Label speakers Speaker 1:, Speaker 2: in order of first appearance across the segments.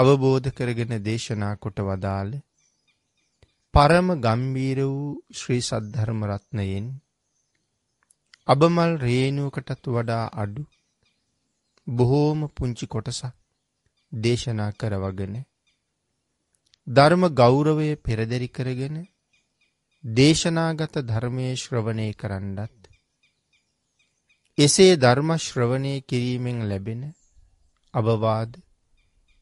Speaker 1: අවබෝධ කරගෙන දේශනා කොට වදාළ පරම ගම්බීර වූ ශ්‍රී සද්ධර්ම රත්නයෙන් අබමල් රේණුවකටත් වඩා අඩු බොහෝම පුංචි කොටසක් දේශනා කරවගෙන ධර්ම ගෞරවය පෙරදරි කරගෙන දේශනාගත ධර්මයේ ශ්‍රවණය කරන්නත් එසේ ධර්ම ශ්‍රවණය කිරීමෙන් ලැබෙන අවවාද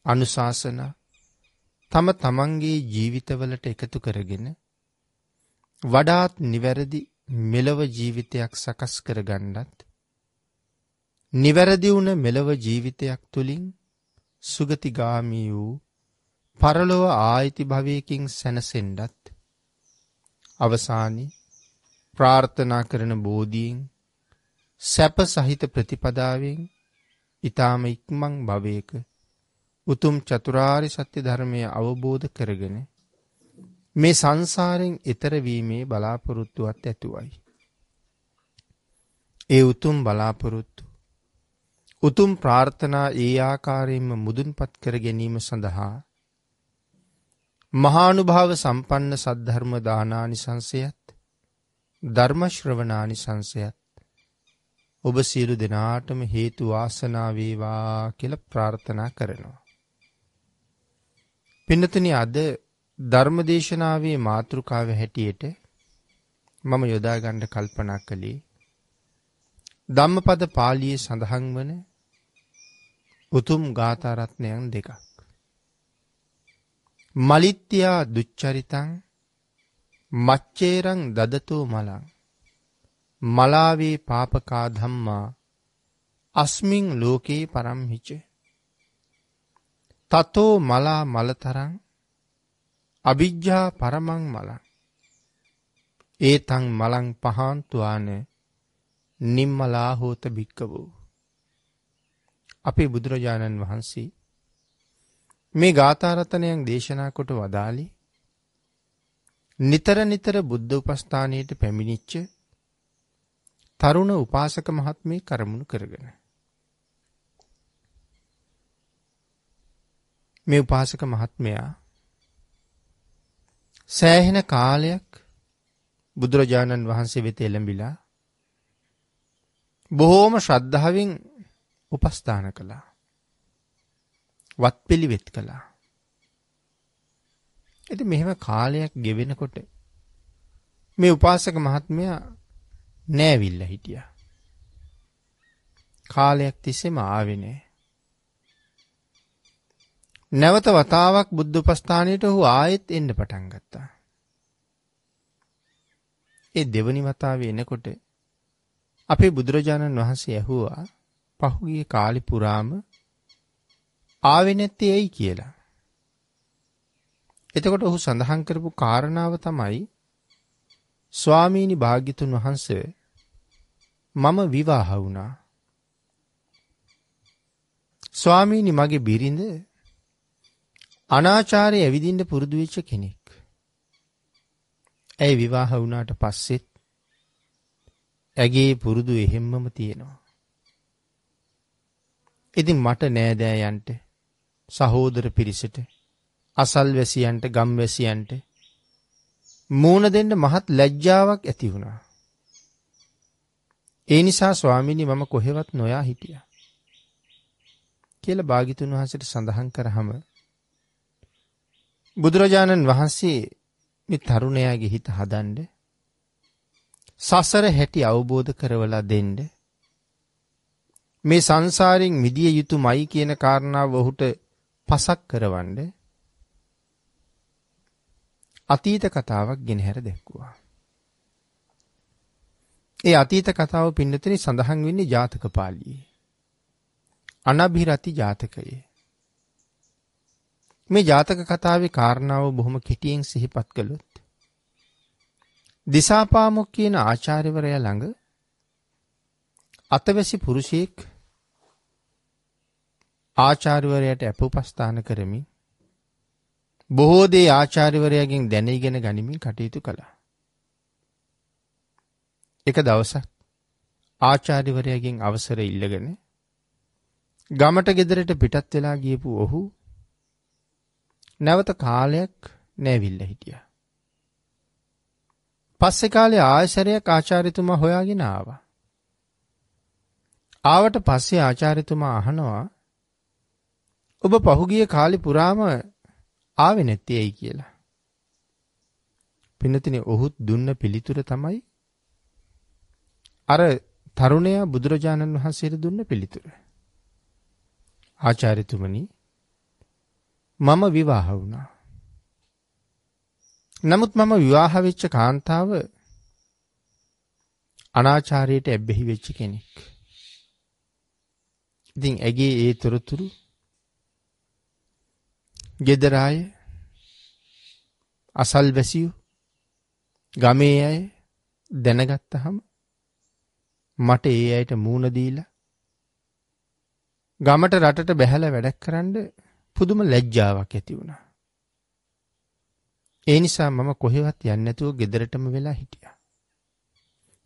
Speaker 1: අනුශාසන තම තමන්ගේ ජීවිතවලට එකතු කරගෙන වඩාත් නිවැරදි මෙලව ජීවිතයක් සකස් කරගන්නත් නිවැරදි වුණ මෙලව ජීවිතයක් තුළින් සුගතිගාමී වූ පරලොව ආයිති භවයකින් සැනසෙන්ඩත් අවසානි ප්‍රාර්ථනා කරන බෝධීෙන් සැප සහිත ප්‍රතිපදාවෙන් ඊටාම ඉක්මං භවයක උතුම් චතුරාරි සත්‍ය ධර්මය අවබෝධ කරගෙන මේ සංසාරෙන් එතරවීමේ බලාපොරොත්තුවත් ඇතුවයි. ඒ උතුම් බලාපොරොත්තු උතුම් ප්‍රාර්ථනා ඒ ආකාරයෙන්ම මුදුන්පත් කර ගැනීම සඳහා මහානුභාව සම්පන්න සද්ධර්ම දානානිසංසයත් ධර්මශ්‍රවනානි සංසයත් ඔබ සියලු දෙනාටම හේතු වාසනාවේවා කියල ප්‍රාර්ථනා කරනවා. පින්නතුනි අද ධර්මදේශනාවේ මාතෘකාව හැටියට මම යොදා ගන්න කල්පනා කළේ ධම්මපද පාළියේ සඳහන් වන උතුම් ගාථා රත්නයන් දෙකක්. මලිත්‍යා දුච්චරිතං මච්චේරං දදතෝ මලං මලාවේ පාපකා ධම්මා අස්මින් ලෝකේ පරම්හිචේ තතෝ මලා මලතරං අභිජ්ජා පරමං මලං ඒතං මලං පහන්තුවාන නිම්මලා හෝත භික්කවූ. අපේ බුදුරජාණන් වහන්සේ මේ ගාථාරතනයන් දේශනා කොට වදාලි නිතර නිතර බුද්ධ උපස්ථානයට පැමිණිච්ච තරුණ උපාසක මහත්මේ කරමුණු කරගෙන. මේ උපාසක මහත්මයා සෑහෙන කාලයක් බුදුරජාණන් වහන්සේ වෙත එළඹිලා බොහෝම ශ්‍රද්ධාවෙන් උපස්ථාන කළා. වත් පිළිවෙත් කළා. ඇති මෙහෙම කාලයක් ගෙවෙනකොට මේ උපාසක මහත්මයා නෑවිල්ල හිටිය. කාලයක් තිස්සෙම ආවෙනෑ. නැවත වතාවක් බුද්ධපස්ථානයට ඔහු ආයෙත් එන්න පටන් ගත්තා. ඒ දෙවනි වතාව එනකොට අපේ බුදුරජාණන් වහන්සේ ඇහුවා පහුගිය කාලි පුරාම ආවෙ නැත්තේ ඇයි කියලා. එතකොට ඔහු සඳහන් කරපු කාරණාව තමයි ස්වාමීනි භාග්‍යතුන් වහන්සේ මම විවාහ වුණා. ස්වාමීනි මගේ බිරිඳ අනාචාරය ඇවිදින්න පුරුදු වෙච්ච කෙනෙක්. ඇයි විවාහ වුණාට පස්සෙත් ඇගේ පුරුදු එහෙම්මම තියෙනවා. ඉතින් මට නෑදෑයන්ට සහෝදර පිරිසට අසල්වැසියන්ට ගම්වැසියන්ට මූණ දෙන්න මහත් ලැජ්ජාවක් ඇති වුණා. ඒ නිසා ස්වාමිනි මම කොහෙවත් නොයා හිටියා. කියලා භාගිතුන් වහන්සේට සඳහන් කරාම බුදුරජාණන් වහන්සේ මේ තරුණයාගේ හිත හදන්ඩ සසර හැටි අවබෝධ කරවලා දෙන්ඩ මේ සංසාරෙන් මිදිය යුතු මයි කියන කාරණාව ඔහුට පසක් කරවන්ඩ අතීත කතාවක් ගෙනහැර දැක්වා. ඒ අතීත කතාව පින්නතන සඳහන් වෙන්නේ ජාතක පාලියේ. අනභිරති ජාතකයේ. මේ ජාතක කතාවේ කාරණාව බොහොම කෙටියෙන් සිහිපත් කළොත්. දිසාපාමොක් කියන ආචාර්යවරය ළඟ අතවැසි පුරුෂයෙක් ආචාර්යවරයට අපෝපස්ථාන කරමින් බොහෝ දේ ආචාර්යවරයාගෙන් දැන ඉගෙන ගනිමින් කටයුතු කළා. එක දවසක් ආචාර්යවරයාගෙන් අවසර ඉල්ලගෙන ගමට ගෙදරට පිටත් වෙලා ගියපු ඔහු නැවත කාලයක් නෑවිල්ල හිටිය. පස්සෙ කාලේ ආයසරයක් ආචාරිතුමා හොයාගෙන ආවා. ආවට පස්සේ ආචාරිතුමා අහනවා ඔබ පහුගිය කාලි පුරාම ආවෙ නැත්තේ ඇයි කියලා. පිනතින ඔහුත් දුන්න පිළිතුර තමයි අර තරුණයා බුදුරජාණන් වහන්සේට දුන්න පිළිතුර. ආචාරිතුමනි මම විවාහ වුණා. නමුත් මම විවාහ වෙච්ච කාන්තාව අනාචාරයට ඇබ්බැහි වෙච්ච කෙනෙක්. ඉතින් ඇගේ ඒ තොරතුරු ගෙදරාය අසල් වැසියු ගමේ අය දැනගත්තහම මට ඒ අයට මූුණදීලා ගමට රටට බැහැල වැඩක් කරන්න පුදුම ලැජ්ජාවක් ඇති වුණා. ඒ නිසා මම කොහෙවත් යන්නේ නැතුව ගෙදරටම වෙලා හිටියා.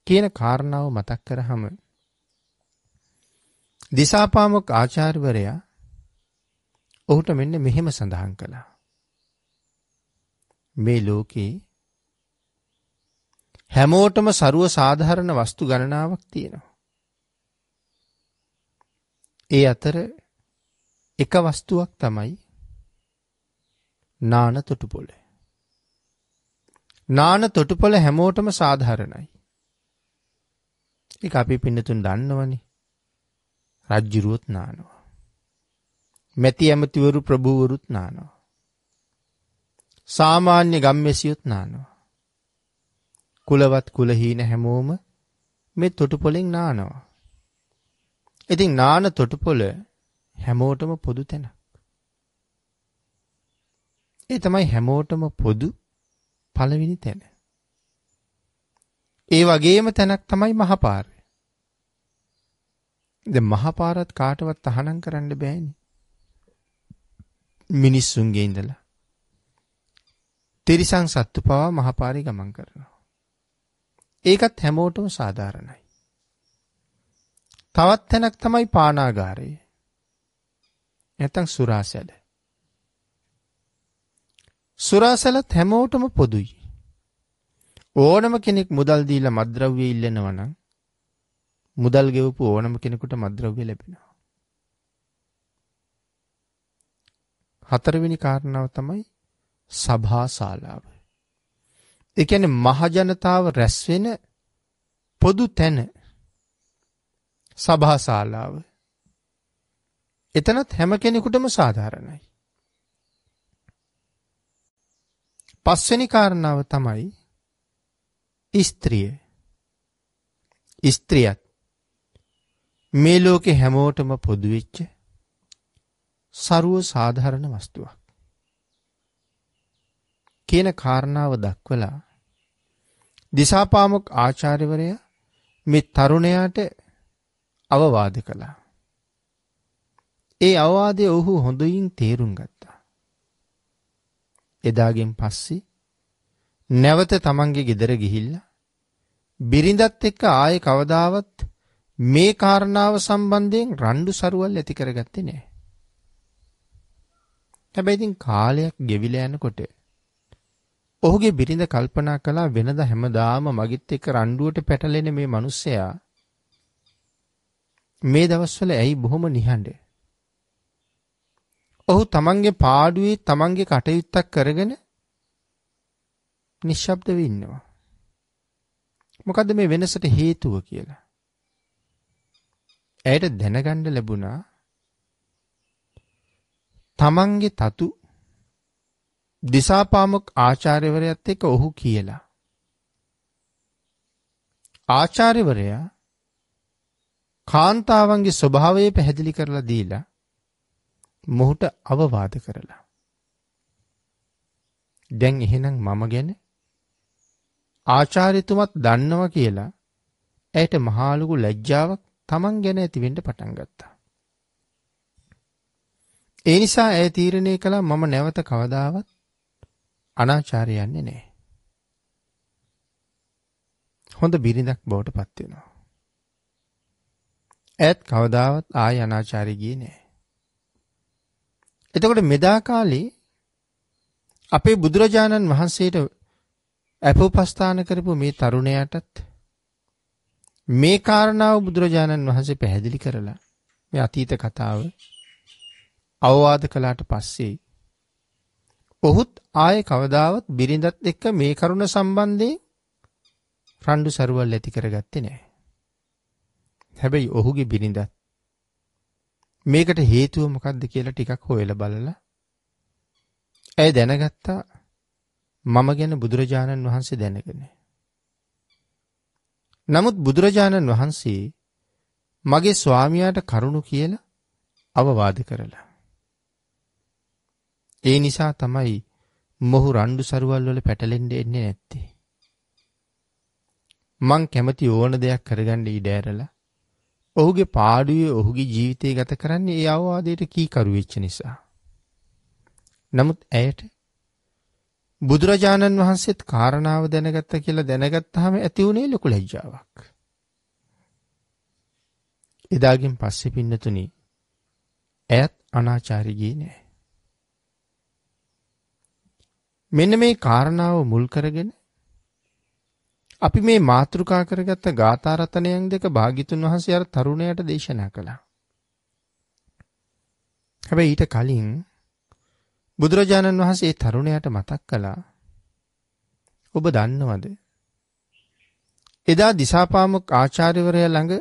Speaker 1: කියන කාරණාව මතක් කරාම දිසාපාමොක් ආචාර්යවරයා ඔහුට මෙන්න මෙහෙම සඳහන් කළා. මේ ලෝකේ හැමෝටම ਸਰුව සාධාරණ වස්තු ගණනාවක් තියෙනවා. ඒ අතර එක වස්තුවක් තමයි නාන තොටුපොළ. නාන තොටුපොළ හැමෝටම සාධාරණයි. එක අපි පින්නතුන් දන්නවනි රජ්ජුරුවොත් නානවා. මැති ඇමතිවරු ප්‍රභූවරුත් නානවා. සාමාන්‍ය ගම්මෙසියොත් නානවා. කුලවත් කුලහීන හැමෝම මේ තොටුපොලෙෙන් නානවා. ඉතින් නාන තොටුපොළ හැමෝටම පොදු තැනක්. ඒ තමයි හැමෝටම පොදු පළවෙනි තැන. ඒ වගේම තැනක් තමයි මහපාරය. දැන් මහපාරත් කාටවත් තහනම් කරන්න බෑනේ. මිනිස්සුන්ගේ ඉඳලා. තිරිසන් සත්තු පවා මහපාරේ ගමන් කරනවා. ඒකත් හැමෝටම සාධාරණයි. තවත් තැනක් තමයි පානාගාරය. නැතන් සුරාසැල. සුරාසැලත් හැමෝටම පොදුයි. ඕනම කෙනෙක් මුදල්දීල මද්‍රව්‍ය ඉල්ලෙනවන මුදල් ගෙවපු ඕනම කෙනෙකුට මද්‍රව්‍ය ලැබෙනවා. හතරවෙනි කාරණාව තමයි සභා ශාලාව. එකන මහජනතාව රැස්වෙන පොදු තැන සභාශාලාව එතනත් හැම කෙනෙකුටම සාධාරණයි. පස්වෙනි කාරණාව තමයි ස්ත්‍රිය. ස්ත්‍රියත් මේ ලෝකේ හැමෝටම පොදු වෙච්ච ਸਰව සාධාරණ වස්තුවක් කියන කාරණාව දක්වලා දිසාපාමොක් ආචාර්යවරයා මේ තරුණයාට අවවාද කළා. ඒ අවවාදය ඔහු හොඳින් තේරුම් ගත්තා. එදාගෙන් පස්සේ නැවත තමන්ගේ ගෙදර ගිහිල්ලා බිරිඳත් එක්ක ආයෙ කවදාවත් මේ කාරණාව සම්බන්ධයෙන් රණ්ඩු සරුවල් ඇති කරගත්තේ නෑ. හැබැයි ඉතින් කාලයක් ගෙවිලා යනකොට ඔහුගේ බිරිඳ කල්පනා කළා වෙනදා හැමදාම මගිත් එක්ක රණ්ඩුවට පැටලෙන මේ මිනිස්සයා මේ දවස්වල ඇයි බොහොම නිහඬ? ඔහු තමන්ගේ පාඩුවේ තමන්ගේ කටයුත්තක් කරගෙන නිශ්ශබ්දව ඉන්නවා. මොකද මේ වෙනසට හේතුව කියලා. ඇයට දැනගණ්ඩ ලැබුණා තමන්ගේ තතු දිසාපාමොක් ආචාර්යවරයත් එක ඔහු කියලා. ආචාර්යවරයා කාන්තාවන්ගේ ස්වභාවය පැහැදිලි කරලා දීලා මොහුට අවවාද කරලා. දැන් එහෙනම් මම ගැන ආචාර්යතුමත් දන්නවා කියලා ඇයට මහා ලොකු ලැජ්ජාවක් Taman ගැන ඇතිවෙන්න පටන් ගත්තා. ඒ නිසා ඇය තීරණය කළා මම නැවත කවදාවත් අනාචාරය යන්නේ නැහැ. හොඳ බිරිඳක් බවට පත් වෙනවා. ඇයත් කවදාවත් ආය අනාචාරය ගියේ නැහැ. එතකොට මෙදා කාලේ අපේ බුදුරජාණන් වහන්සේට අපෝපස්ථාන කරපු මේ තරුණයාටත් මේ කාරණාව බුදුරජාණන් වහන්සේ පැහැදිලි කරලා මේ අතීත කතාව අවවාද කළාට පස්සේ ඔහුත් ආයේ කවදාවත් බිරිඳත් එක්ක මේ කරුණ සම්බන්ධයෙන් රණ්ඩු සරුවල් ඇති කරගත්තේ නැහැ. හැබැයි ඔහුගේ බිරිඳත් මේකට හේතුව මොකක්ද කියලා ටිකක් හොයලා බලලා ඇය දැනගත්තා මම ගැන බුදුරජාණන් වහන්සේ දැනගෙන. නමුත් බුදුරජාණන් වහන්සේ මගේ ස්වාමියාට කරුණු කියලා අවවාද කරලා. ඒ නිසා තමයි මොහු රණ්ඩු සරුවල් වල පැටලෙන්න එන්නේ නැත්තේ. මං කැමති ඕන දෙයක් කරගන්න ඉඩ ඇරලා ඔහුගේ පාඩුවේ ඔහුගේ ජීවිතය ගත කරන්නේ ඒ අවවාදයට කීකරු වෙච්ච නිසා. නමුත් ඇයට බුදුරජාණන් වහන්සේත් කාරණාව දැනගත්ත කියලා දැනගත්තාම ඇති වුණේ ලොකු ලැජ්ජාවක්. එදාගෙන් පස්සේ පින්නතුනි ඇයත් අනාචාරී ගියේ නෑ. මෙන්න මේ කාරණාව මුල් කරගෙන අපි මේ මාතෘකා කරගත්ත ගාථා රත්නයන් දෙක භාග්‍යතුන් වහන්සේ අර තරුණයට දේශනා කළා. හැබැයි ඊට කලින් බුදුරජාණන් වහන්සේ තරුණයට මතක් කළා ඔබ දන්නවද? එදා දිසාපාමොක් ආචාර්යවරයා ළඟ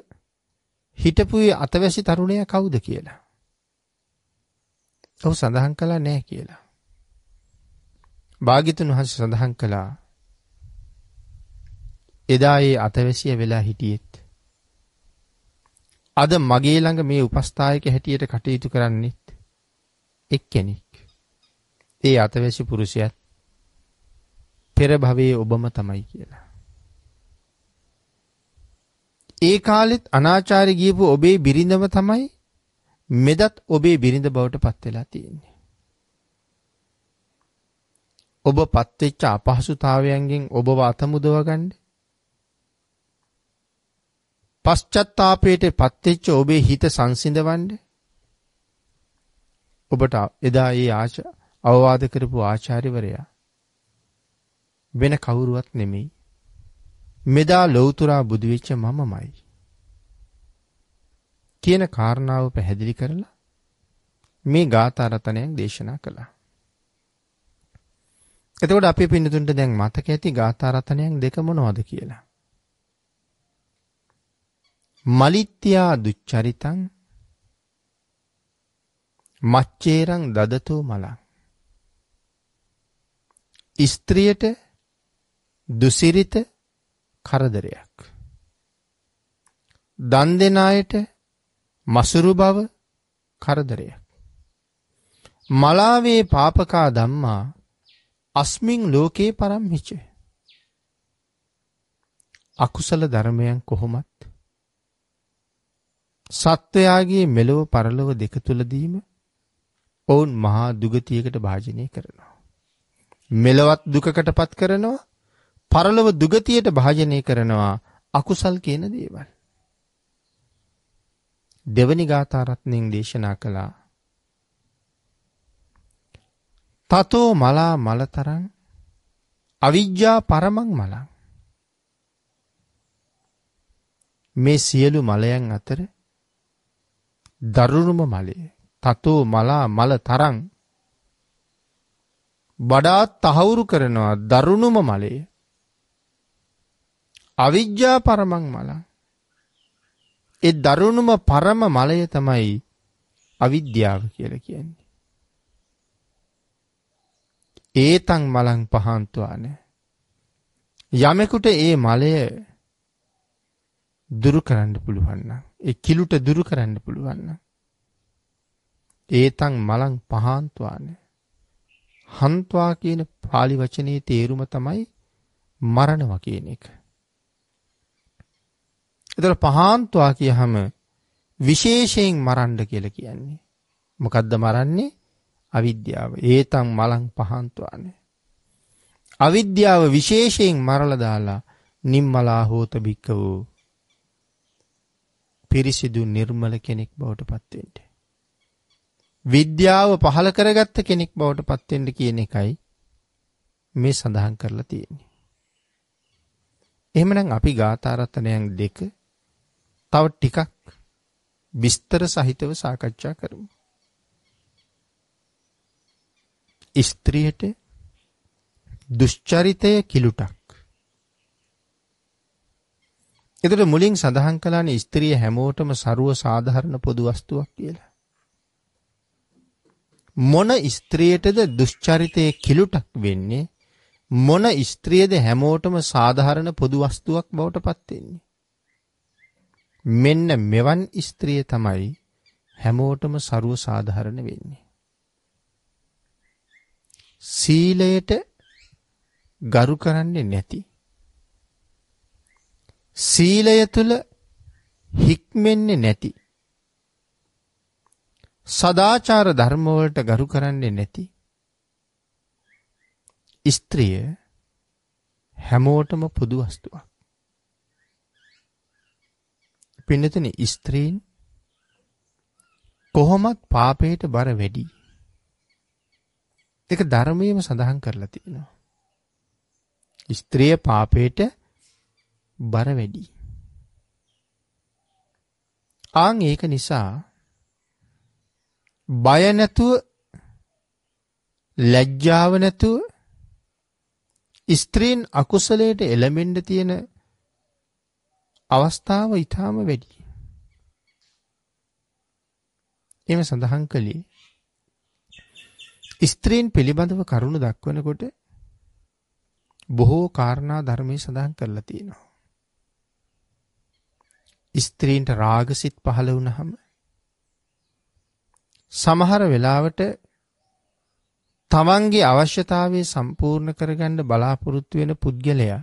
Speaker 1: හිටපුයේ අතවැසි තරුණයා කවුද කියලා. ඔහු සඳහන් කළා නෑ කියලා. භාග්‍යතුන් වහන්සේ සඳහන් කළා එදා ඒ අතවැසිය වෙලා හිටියෙත්. අද මගේ ළඟ මේ උපස්ථායක හැටියට කටයුතු කරන්නෙත් එක්කෙනෙක්. ඒ අතවැසි පුරුෂයත් පෙර භවයේ ඔබම තමයි කියලා. ඒ කාලෙත් අනාචාරය ගියපු ඔබේ බිරිඳම තමයි මෙදත් ඔබේ බිරිඳ බවට පත් වෙලා තියෙන්නේ. ඔබ පත්වෙච්ච අපහසුතාවයන්ගෙන් ඔබව අතමුදව ගන්නේ පශ්චත්තාපයට පත්වෙච්ච ඔබේ හිත සංසිඳවන්ඩ ඔබට එදා ඒ ආච අවවාද කරපු ආචාරිවරයා වෙන කවුරුවත් නෙමෙයි මෙදා ලොවතුරා බුදුවෙච්ච මමමයි කියන කාරණාව පැහැදිලි කරලා මේ ගාථාරතනයක් දේශනා කළා. එතකොට අපි පින්නතුන්ට දැන් මතක ඇති ගාථාරතනයක් දෙක මොනවද කියලා. මලිත්‍යා දුච්චරිතං මච්චේරං දදතෝ මලං. ස්ත්‍රියට දුසිරිත කරදරයක්. දන් දෙන අයට මසුරු බව කරදරයක්. මලාවේ පාපකා ධම්මා අස්මින් ලෝකේ පරම්හිච. අකුසල ධර්මයන් කොහොමත් සත්වයාගේ මෙලොව පරලොව දෙක තුලදීම ඔවුන් මහා දුගතියකට භාජනය කරනවා. මෙලොවත් දුකකටපත් කරනවා පරලොව දුගතියට භාජනය කරනවා අකුසල් කියන දේවල්. දෙවනි ගාථාරත්නයෙන් දේශනා කළා. තතෝ මලා මලතරං අවිද්‍යා පරමං මලං. මේ සියලු මලයන් අතර දරුණුම මලේ තතෝ මලා මල තරං වඩාත් තහවුරු කරනවා දරුණුම මලේ අවිද්‍යා පරමං මල ඒ දරුණුම පරම මලය තමයි අවිද්‍යාව කියල කියන්නේ. ඒතං මලං පහන්තුවානෑ යමෙකුට ඒ මලය දුරු කරන්න පුළුවන් ඒ කිලුට දුරු කරන්න පුළුවන් ඒතං මලං පහන්ත්වානේ හන්ත්වා කියන පාලි වචනේ තේරුම තමයි මරණවා කියන එක. එතකොට පහන්ත්වා කියහම විශේෂයෙන් මරන්න කියලා කියන්නේ. මොකද්ද මරන්නේ? අවිද්‍යාව. ඒතං මලං පහන්ත්වානේ. අවිද්‍යාව විශේෂයෙන් මරලා දාලා නිම්මලා හෝත බික්කවෝ පිරිසිදු නිර්මල කෙනෙක් බවට පත්වෙන්ට. විද්‍යාව පහළ කරගත්ත කෙනෙක් බවට පත්වෙන්ට කියන එකයි මේ සඳහන් කරලා තියෙන්නේ. එහෙමනම් අපි ගාථාරත්තනයන් දෙක තව ටිකක් විස්තර සහිතව සාකච්ඡා කරමු. ස්ත්‍රියට දුෂ්චරිතය කිලුටක් එතකොට මුලින් සඳහන් කළානේ ස්ත්‍රිය හැමෝටම ਸਰව සාධාරණ පොදු වස්තුවක් කියලා. මොන ස්ත්‍රියටද දුෂ්චරිතයේ කිලුටක් වෙන්නේ මොන ස්ත්‍රියද හැමෝටම සාධාරණ පොදු වස්තුවක් බවට පත් වෙන්නේ. මෙන්න මෙවන් ස්ත්‍රිය තමයි හැමෝටම ਸਰව සාධාරණ වෙන්නේ. සීලයට ගරු කරන්නේ නැති සීලය තුල හික්මෙන්නේ නැති සදාචාර ධර්ම වලට ගරු කරන්නේ නැති ස්ත්‍රිය හැමෝටම පොදු වස්තුවක්. පින්නතන ස්ත්‍රීන් කොහොමත් පාපයට බර වැඩි. ඒක ධර්මයේම සඳහන් කරලා තියෙනවා. ස්ත්‍රිය පාපයට බර වැඩි. ආන් ඒක නිසා බය නැතුව ලැජ්ජාව නැතුව ස්ත්‍රීන් අකුසලයට එළඹෙන්න තියෙන අවස්ථාව ඊටාම වැඩි. එම සඳහන් කළේ ස්ත්‍රීන් පිළිබඳව කරුණු දක්වනකොට බොහෝ කාරණා ධර්මයේ සඳහන් කරලා තියෙනවා. ස්ත්‍රීන්ට රාගසිත් පහළ වුණහම සමහර වෙලාවට තමන්ගේ අවශ්‍යතාවය සම්පූර්ණ කරගන්න බලාපොරොත්තු වෙන පුද්ගලයා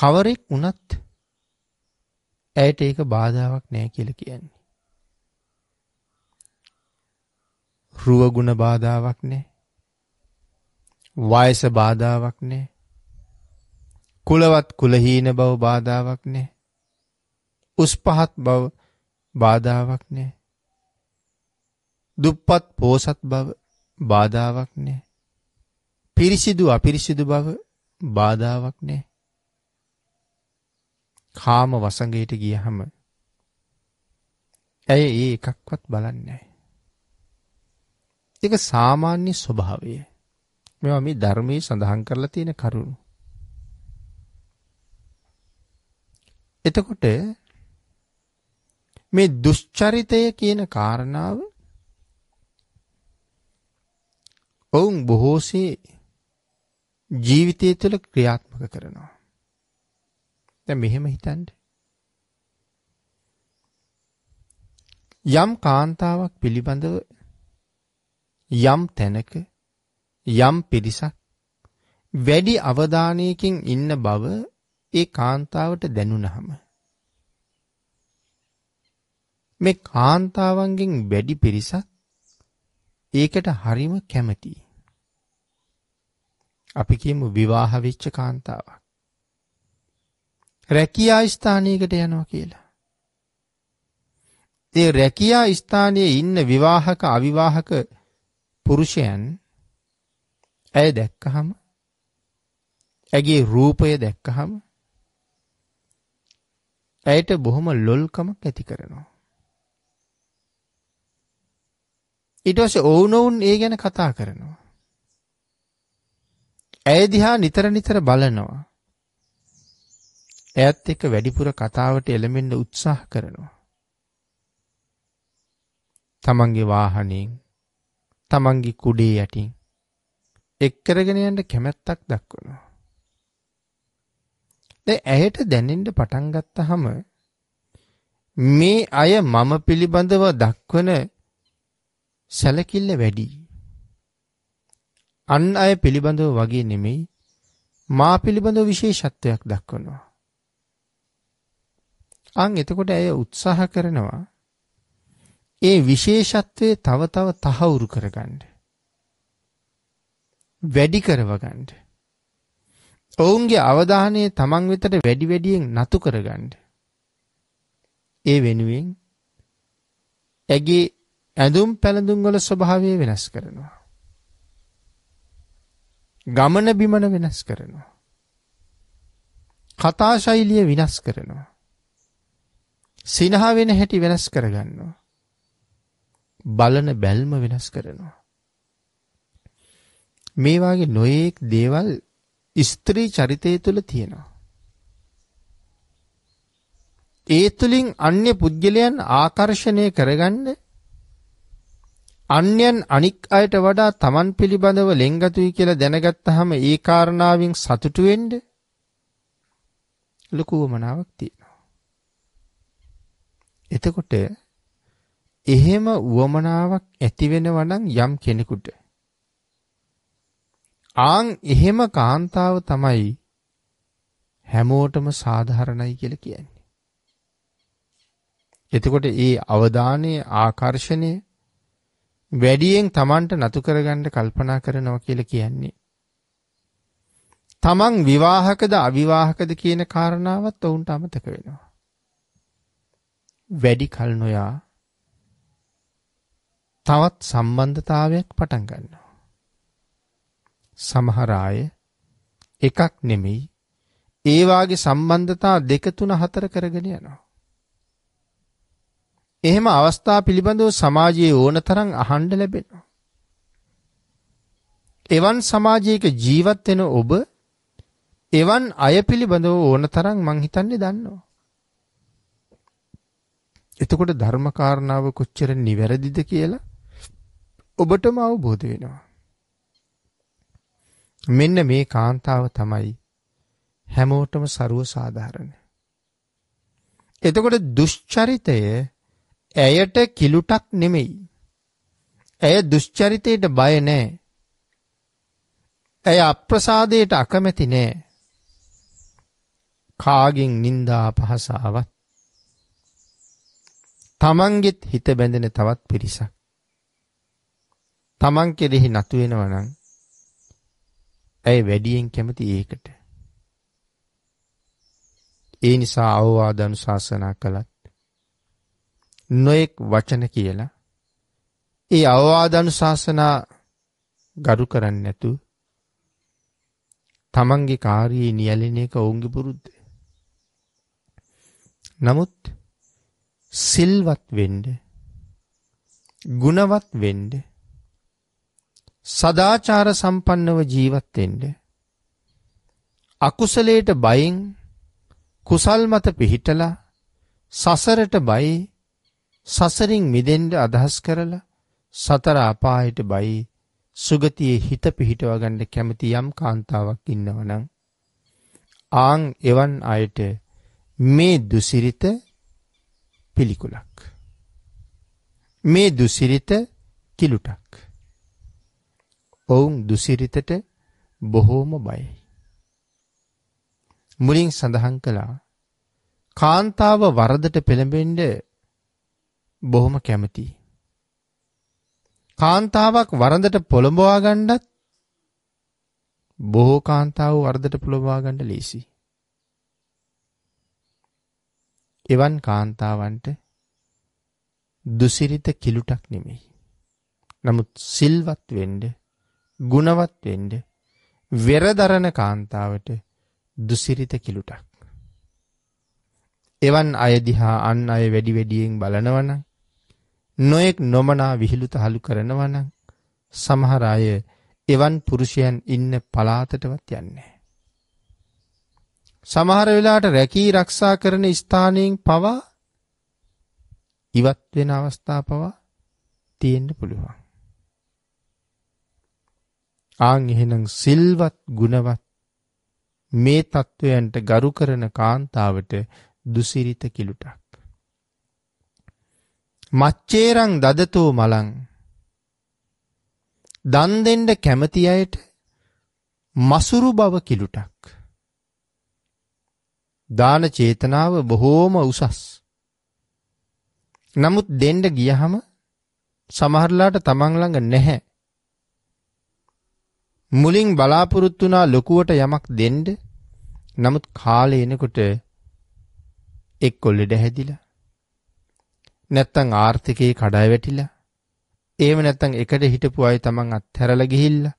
Speaker 1: කවරෙක් වුණත් ඇයට ඒක බාධාවක් නෑ කියල කියන්නේ. රුවගුණ බාධාවක් නෑ වයස බාධාවක් නෑ කුලවත් කුලහීන බව බාධාවක් නෑ උස් පහත් බව බාධාවක් නෑ. දුප්පත් පෝසත් බව බාධාවක් නෑ. පිරිසිදු අපිරිසිදු බව බාධාවක් නෑ. කාම වසඟයට ගියහම ඇය ඒ එකක්වත් බලන්නේ එක සාමාන්‍ය ස්වභාවය මෙවා මේ ධර්මයේ සඳහන් කරලා තියෙන කරුණු එතකොට මේ දුෂ්චරිතය කියන කාරණාව ඔවුන් බොහෝසේ ජීවිතය තුළ ක්‍රියාත්මක කරනවා. දැන් මෙහෙම හිතන්න. යම් කාන්තාවක් පිළිබඳව යම් තැනක යම් පිරිසක් වැඩි අවධානයකින් ඉන්න බව ඒ කාන්තාවට දැනුණහම මේ කාන්තාවන්ගෙන් වැඩි පිරිසක් ඒකට හරිම කැමතියි. අපි කියමු විවාහ වෙච්ච කාන්තාවක්. රැකියා ස්ථානයකට යනවා කියලා. ඒ රැකියා ස්ථානයේ ඉන්න විවාහක අවිවාහක පුරුෂයන් ඇය දැක්කහම ඇගේ රූපය දැක්කහම ඇයට බොහොම ලොල්කමක් ඇති කරනවා. ඊට පස්සේ ඔවුනොවුන් ඒ ගැන කතා කරනවා. ඇය දිහා නිතර නිතර බලනවා. ඇයත් එක්ක වැඩිපුර කතාවට එළමෙන්න උත්සාහ කරනවා. තමන්ගේ වාහනයෙන් තමන්ගේ කුඩේ යටින් එක්කරගෙන යන්න කැමැත්තක් දක්වනවා. දැන් ඇයට දැනෙන්න පටන් ගත්තාම මේ අය මම පිළිබඳව දක්වන සැලකිල්ල වැඩි. අන් අය පිළිබඳව වගේ නෙමෙයි මා පිළිබඳව විශේෂත්වයක් දක්වනවා. අන් එතකොට ඇය උත්සාහ කරනවා ඒ විශේෂත්වය තව තව තහවුරු කරගන්න. වැඩි කරවගන්න. ඔවුන්ගේ අවධානය තමන් වෙතට වැඩි වැඩියෙන් නතු කරගන්න. ඒ වෙනුවෙන් ඇගේ ඇඳුම් පැළඳුම් වල ස්වභාවය වෙනස් කරනවා. ගමන බිමන වෙනස් කරනවා. කතා ශෛලිය විනාශ කරනවා. සිනහ වෙන හැටි වෙනස් කරගන්නවා. බලන බැල්ම වෙනස් කරනවා. මේ වාගේ නොයේක් දේවල් ස්ත්‍රී චරිතය තුළ තියෙනවා. ඒ තුළින් අන්‍ය පුද්ගලයන් ආකර්ෂණය කරගන්න අන්‍යයන් අනික් අයට වඩා Taman පිළිබඳව ලෙන්ගතුයි කියලා දැනගත්තාම ඒ කාරණාවෙන් සතුටු වෙන්න ලොකු වමනාවක් තියෙනවා. එතකොට එහෙම වමනාවක් ඇතිවෙනවා නම් යම් කෙනෙකුට ආන් එහෙම කාන්තාව තමයි හැමෝටම සාධාරණයි කියලා කියන්නේ. එතකොට ඒ අවධානයේ ආකර්ෂණය වැඩියෙන් Tamanට නතු කරගන්න කල්පනා කරනවා කියලා කියන්නේ. Taman විවාහකද අවිවාහකද කියන කාරණාවත් ඔවුන්ට අමතක වෙනවා. වැඩි කල නොයා තවත් සම්බන්ධතාවයක් පටන් ගන්නවා. සමහර අය එකක් නෙමෙයි ඒ වාගේ සම්බන්ධතා දෙක තුන හතර කරගෙන යනවා. එහෙම අවස්ථා පිළිබඳව සමාජයේ ඕනතරම් අහන්න ලැබෙනවා. එවන් සමාජයක ජීවත් වෙන ඔබ එවන් අය පිළිබඳව ඕනතරම් මං හිතන්නේ දන්නවා. එතකොට ධර්ම කාරණාව කොච්චර නිවැරදිද කියලා ඔබටම අවබෝධ වෙනවා. මෙන්න මේ කාන්තාව තමයි හැමෝටම ਸਰව සාධාරණ. එතකොට දුෂ්චරිතය ඇයට කිලුටක් නෙමෙයි. ඇය දුෂ්චරිතයට බය නෑ. ඇය අප්‍රසාදයට අකමැති නෑ. කාගෙන් නින්දා පහසාවත් තමන්ගෙත් හිත බැඳෙන තවත් පිරිසක්. තමන් කෙරෙහි නතු වෙනවනම් ඇය වැඩියෙන් කැමති ඒකට. ඒ නිසා අවවාද අනුශාසනා කළත් නොයෙක් වචන කියලා ඒ අවවාධනු ශාසනා ගරු කරන්න නැතු තමන්ගේ කාරයේ නියලෙන එක ඔවුන්ගි පුරුද්ධ. නමුත් සිල්වත් වෙන්ඩ ගුණවත් වෙන්ඩ සදාචාර සම්පන්නව ජීවත්තෙන්ඩ අකුසලයට බයින් කුසල් මත පිහිටලා සසරට බයි සසරින් මිදෙන්ඩ අදහස් කරලා සතර අපායට බයි සුගතියේ හිත පිහිටවගන්න කැමති යම් කාන්තාවක් ඉන්නවනං. ආං එවන් අයට මේ දුසිරිත පිළිකුලක්. මේ දුසිරිත කිලුටක්. ඔවුන් දුසිරිතට බොහෝම බයයි. මුලින් සඳහන් කළා කාන්තාව වරදට පෙළඹෙන්ඩ බොහොම කැමතියි. කාන්තාවක් වරඳට පොළඹවා ගණ්ඩත් බොහෝ කාන්තාව වර්ධට පුළොවා ගණ්ඩ ලේසි. එවන් කාන්තාවන්ට දුසිරිත කිලුටක් නෙමෙයි. නමුත් සිල්වත් වෙන්ඩ ගුණවත් වෙන්ඩ වෙරදරණ කාන්තාවට දුසිරිත කිලුටක්. එවන් අයදිහා අන් අය වැඩි වැඩියෙන් බලනවන නොයෙක් නොමනා විහිළු තහළු කරනවා නම් සමහර අය එවන් පුරුෂයන් ඉන්න පලාතටවත් යන්නේ සමහර වෙලාවට රැකී රක්ෂා කරන ස්ථානයෙන් පවා ඉවත් වෙන අවස්ථා පවා තියෙන්න පුළුවන්. ආන් එහෙනම් සිල්වත් ගුණවත් මේ තත්ත්වයන්ට ගරු කරන කාන්තාවට දුසිරිත කිලුටක්. මච්චේරං දදතෝ මලං දන් දෙන්න කැමති අයට මසුරු බව කිලුටක් දාන චේතනාව බොහෝම උසස් නමුත් දෙන්න ගියහම සමහරලාට තමන් ළඟ නැහැ මුලින් බලාපොරොත්තු වුණා ලොකුවට යමක් දෙන්න නමුත් කාලේ එනකොට එක්ක ලෙඩ හැදිලා නැත්තම් ආර්ථිකයේ කඩා වැටිලා එහෙම නැත්තම් එකට හිටපු අය තමන් අත්හැරලා ගිහිල්ලා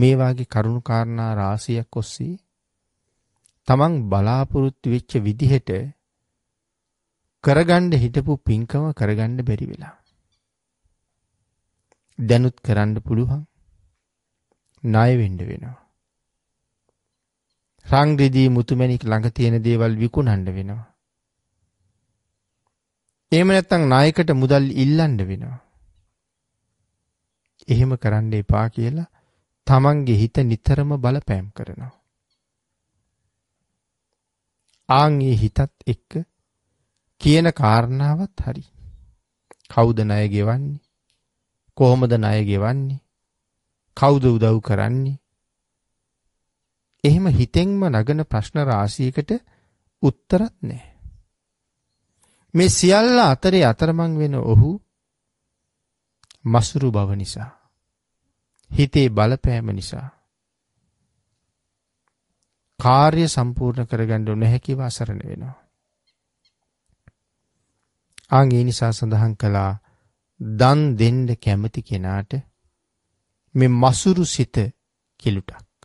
Speaker 1: මේ වාගේ කරුණු කාරණා රාශියක් ඔස්සේ තමන් බලාපොරොත්තු වෙච්ච විදිහට කරගන්න හිටපු පින්කම කරගන්න බැරි වෙලා. දැනුත් කරන්න පුළුවන්. ණය වෙන්න වෙනවා. රංග්‍රිදී මුතුමැණික් ළඟ තියෙන දේවල් විකුණන්න වෙනවා. එහෙම නැත්නම් නායකට මුදල් ඉල්ලන්න වෙනවා. එහෙම කරන්න එපා කියලා තමන්ගේ හිත නිතරම බලපෑම් කරනවා. ආන්ගේ හිතත් එක්ක කියන කාරණාවත් හරි. කවුද ණය ගෙවන්නේ? කොහොමද ණය ගෙවන්නේ? කවුද උදව් කරන්නේ? එහෙම හිතෙන්ම නගන ප්‍රශ්න රාශියකට උත්තරත් නැහැ. මේ සියල්ල අතරේ අතරමං වෙන ඔහු මසුරු බව නිසා හිතේ බලපෑම නිසා කාර්ය සම්පූර්ණ කරගන්න නොහැකිව අසරණ වෙනවා. ආන් ඒ නිසා සඳහන් කළා දන් දෙන්න කැමති කෙනාට මේ මසුරු සිත කිලුටක්.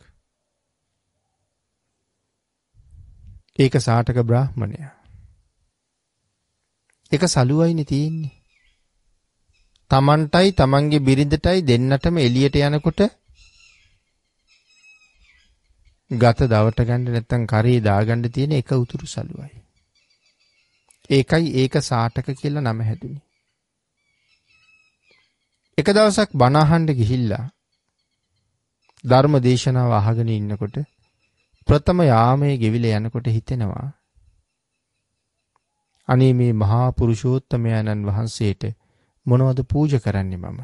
Speaker 1: ඒක සාටක බ්‍රාහ්මණයා එක සලුවයිනේ තියෙන්නේ. Tamanටයි Tamanගේ බිරිඳටයි දෙන්නටම එළියට යනකොට ගත දවට ගන්න නැත්තම් කරේ දාගන්න තියෙන එක උතුරු සලුවයි. ඒකයි ඒක සාටක කියලා නම හැදුනේ. එක දවසක් බණහඬ ගිහිල්ලා ධර්ම දේශනාව අහගෙන ඉන්නකොට ප්‍රථම යාමයේ ගෙවිල යනකොට හිතෙනවා අනේ මේ මහා පුරුෂෝත්තමයන්න් වහන්සේට මොනවද පූජා කරන්නේ මම?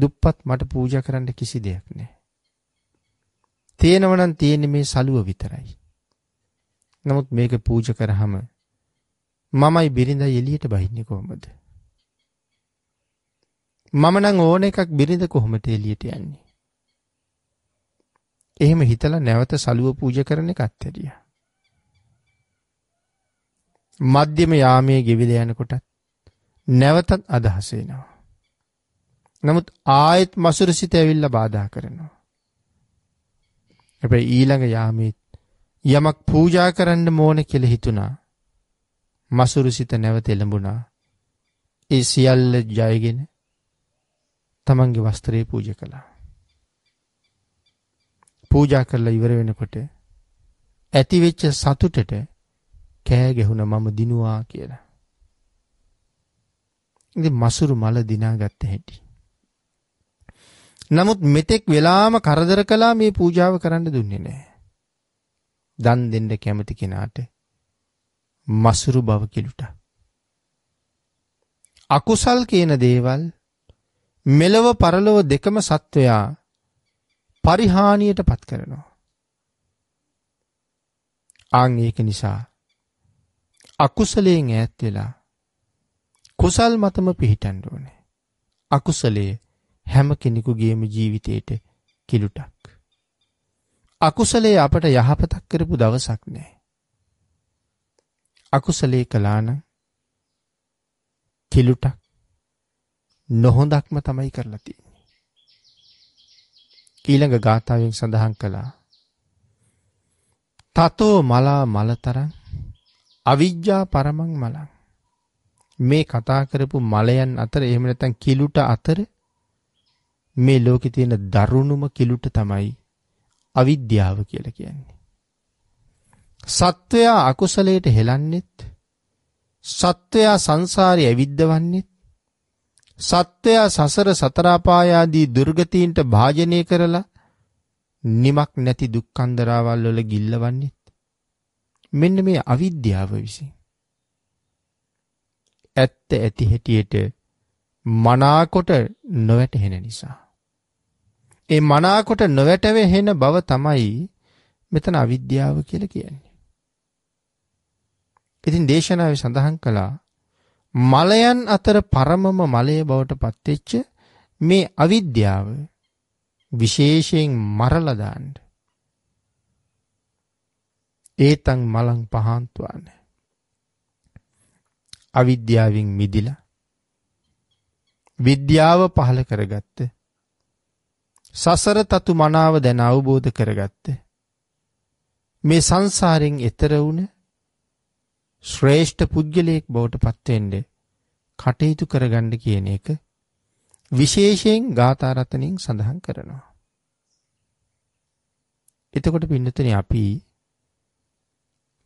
Speaker 1: දුප්පත් මට පූජා කරන්න කිසි දෙයක් නැහැ. තියෙනවනම් තියෙන්නේ මේ සලුව විතරයි. නමුත් මේක පූජා කරාම මමයි බිරිඳ එළියට බහින්නේ කොහොමද? මම නම් ඕන එකක් බිරිඳ කොහොමද එළියට යන්නේ? එහෙම හිතලා නැවත සලුව පූජා කරන එකත් ඇරියා. මධ්‍යම යාමයේ ගෙවිලා යනකොටත් නැවතත් අදහස එනවා. නමුත් ආයෙත් මසුරු සිත ඇවිල්ලා බාධා කරනවා. හැබැයි ඊළඟ යාමෙත් යමක් පූජා කරන්න ඕන කියලා හිතුණා. මසුරු සිත නැවත එළඹුණා. ඒ සියල්ල ජයගෙන තමන්ගේ වස්ත්‍රය පූජ කළා. පූජා කරලා ඉවර වෙනකොට ඇතිවෙච්ච සතුටට කෑ ගැහුණ මම දිනුවා කියලා. ඉතින් මසුරු මල දිනාගත්ත හැටි. නමුත් මෙතෙක් වෙලාම කරදර කළා මේ පූජාව කරන්න දුන්නේ නැහැ. දන් දෙන්න කැමති කෙනාට මසුරු බව කිලුට. අකුසල් කියන දේවල් මෙලව පරලොව දෙකම සත්වයා පරිහානියට පත් කරනවා. ආං ඒක නිසා අකුසලයෙන් ඈත් වෙලා කුසල් මතම පිහිටන්න ඕනේ. අකුසලයේ හැම කෙනෙකුගේම ජීවිතේට කිලුටක්. අකුසලයේ අපට යහපතක් කරපු දවසක් නෑ. අකුසලයේ කළානම් කිලුටක් නොහොඳක්ම තමයි කරලා තියෙන්නේ. ඊළඟ ගාථාවෙන් සඳහන් කළා. තතෝ මලා මලතරන් අවිජ්ජා පරමං මලං. මේ කතා කරපු මලයන් අතර එහෙම නැත්නම් කිලුට අතර මේ ලෝකේ තියෙන දරුණුම කිලුට තමයි අවිද්‍යාව කියලා කියන්නේ. සත්වයා අකුසලයට හෙලන්නේත් සත්වයා සංසාරේ ඇවිද්දවන්නේත් සත්වයා සසර සතරාපාය ආදී දුර්ගතීන්ට භාජනය කරලා නිමක් නැති දුක්ඛන්දරාවල් වල ගිල්ලවන්නේත් මෙන්න මේ අවිද්‍යාව විසින් ඇත්ත ඇති හැටියට මනාකොට නොවැටහෙන නිසා ඒ මනාකොට නොවැටවෙහෙන බව තමයි මෙතන අවිද්‍යාව කියලා කියන්නේ. ඉතින් දේශනාවේ සඳහන් කළා මලයන් අතර පරමම මලය බවට පත්වෙච්ච මේ අවිද්‍යාව විශේෂයෙන් මරලා දාන්න ඒතන් මලං පහන්තුවන්න. අවිද්‍යාවෙන් මිදිල විද්‍යාව පහළ කරගත්ත සසර තතු මනාව දැන අවබෝධ කරගත්ත මේ සංසාරෙන් එතර වුණ ශ්‍රේෂ්ඨ පුද්ගලයෙක් බවට පත්වෙන්ඩ කටයුතු කරගණ්ඩ කියන එක විශේෂයෙන් ගාථරතනින් සඳහන් කරනවා. එතකොට පින්නතන අපි